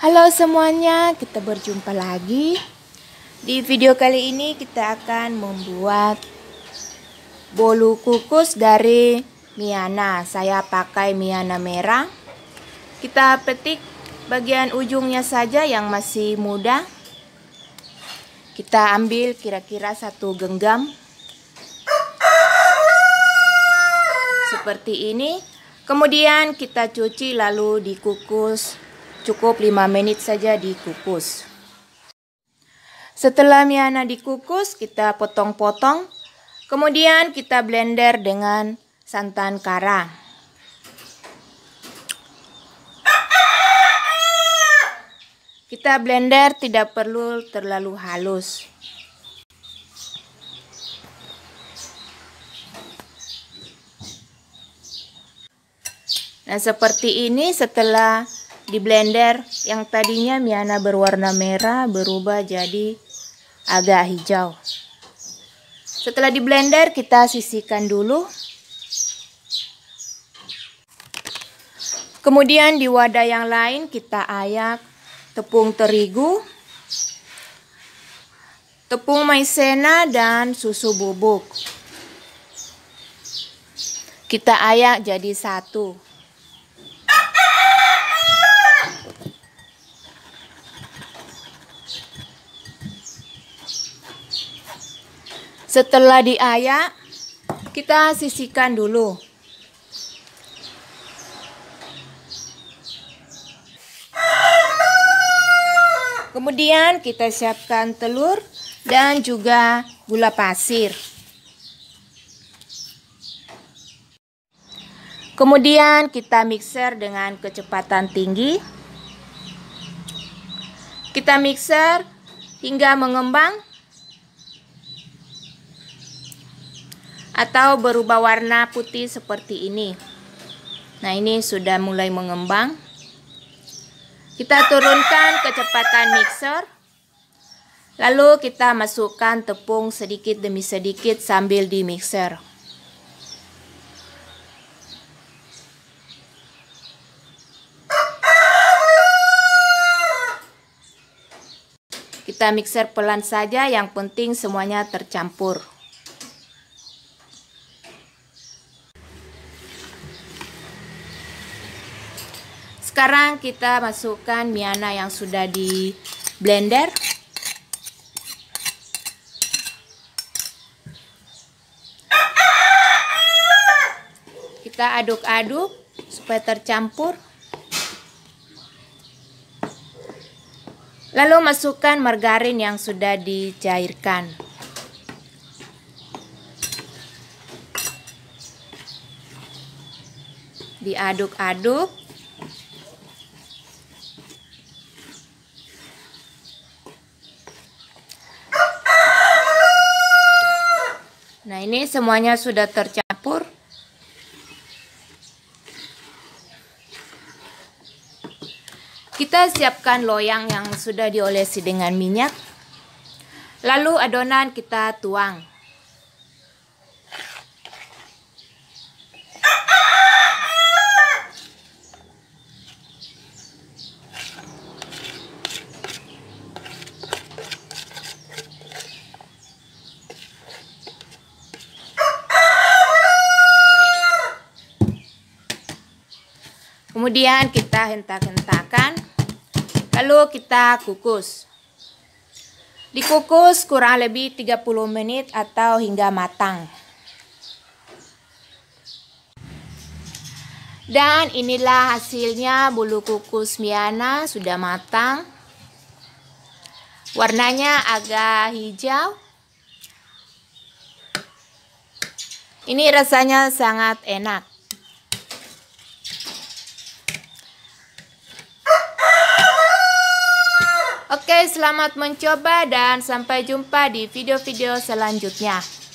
Halo semuanya, kita berjumpa lagi. Di video kali ini kita akan membuat bolu kukus dari miana. Saya pakai miana merah. Kita petik bagian ujungnya saja yang masih muda. Kita ambil kira-kira satu genggam. Seperti ini. Kemudian kita cuci lalu dikukus Cukup 5 menit saja dikukus. Setelah miana dikukus, kita potong-potong. Kemudian kita blender dengan santan kara. Kita blender tidak perlu terlalu halus. Nah, seperti ini setelah di blender yang tadinya miana berwarna merah berubah jadi agak hijau setelah di blender kita sisihkan dulu kemudian di wadah yang lain kita ayak tepung terigu tepung maizena dan susu bubuk kita ayak jadi satu Setelah diayak, kita sisihkan dulu. Kemudian kita siapkan telur dan juga gula pasir. Kemudian kita mixer dengan kecepatan tinggi. Kita mixer hingga mengembang atau berubah warna putih seperti ini nah ini sudah mulai mengembang kita turunkan kecepatan mixer lalu kita masukkan tepung sedikit demi sedikit sambil di mixer kita mixer pelan saja yang penting semuanya tercampur Sekarang kita masukkan miana yang sudah di blender. Kita aduk-aduk supaya tercampur. Lalu masukkan margarin yang sudah dicairkan. Diaduk-aduk Nah ini semuanya sudah tercampur. Kita siapkan loyang yang sudah diolesi dengan minyak. Lalu adonan kita tuang. Kemudian kita hentak-hentakan lalu kita kukus. Dikukus kurang lebih 30 menit atau hingga matang. Dan inilah hasilnya bulu kukus miana sudah matang. Warnanya agak hijau. Ini rasanya sangat enak. selamat mencoba dan sampai jumpa di video-video selanjutnya.